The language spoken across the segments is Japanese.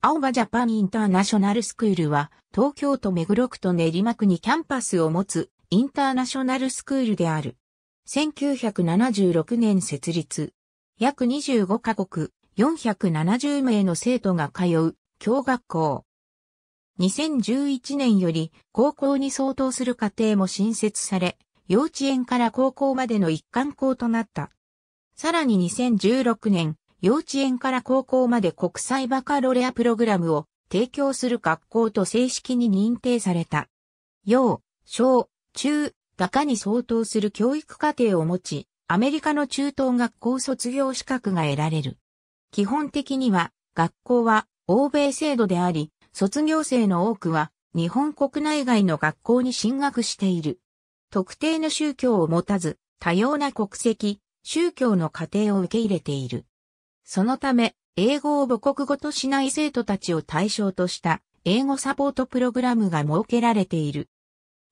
青葉ジャパンインターナショナルスクールは、東京都目黒区と練馬区にキャンパスを持つインターナショナルスクールである。1976年設立。約25カ国、470名の生徒が通う、教学校。2011年より、高校に相当する家庭も新設され、幼稚園から高校までの一貫校となった。さらに2016年、幼稚園から高校まで国際バカロレアプログラムを提供する学校と正式に認定された。幼、小、中、画家に相当する教育課程を持ち、アメリカの中等学校卒業資格が得られる。基本的には、学校は欧米制度であり、卒業生の多くは日本国内外の学校に進学している。特定の宗教を持たず、多様な国籍、宗教の家庭を受け入れている。そのため、英語を母国語としない生徒たちを対象とした英語サポートプログラムが設けられている。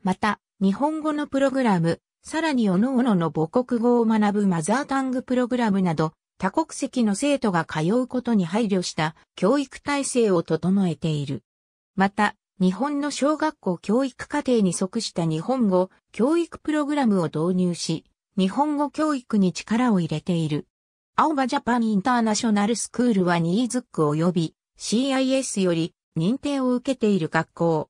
また、日本語のプログラム、さらに各々の母国語を学ぶマザータングプログラムなど、多国籍の生徒が通うことに配慮した教育体制を整えている。また、日本の小学校教育課程に即した日本語教育プログラムを導入し、日本語教育に力を入れている。青葉ジャパンインターナショナルスクールはニーズック及び CIS より認定を受けている学校。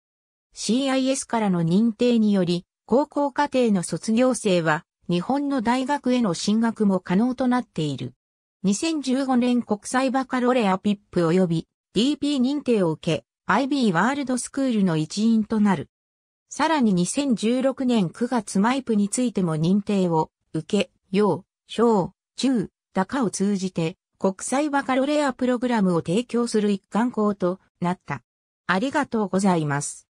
CIS からの認定により、高校課程の卒業生は日本の大学への進学も可能となっている。2015年国際バカロレアピップ及び DP 認定を受け、IB ワールドスクールの一員となる。さらに2016年9月マイプについても認定を受け、要、小、中、高かを通じて国際バカロレアプログラムを提供する一貫校となった。ありがとうございます。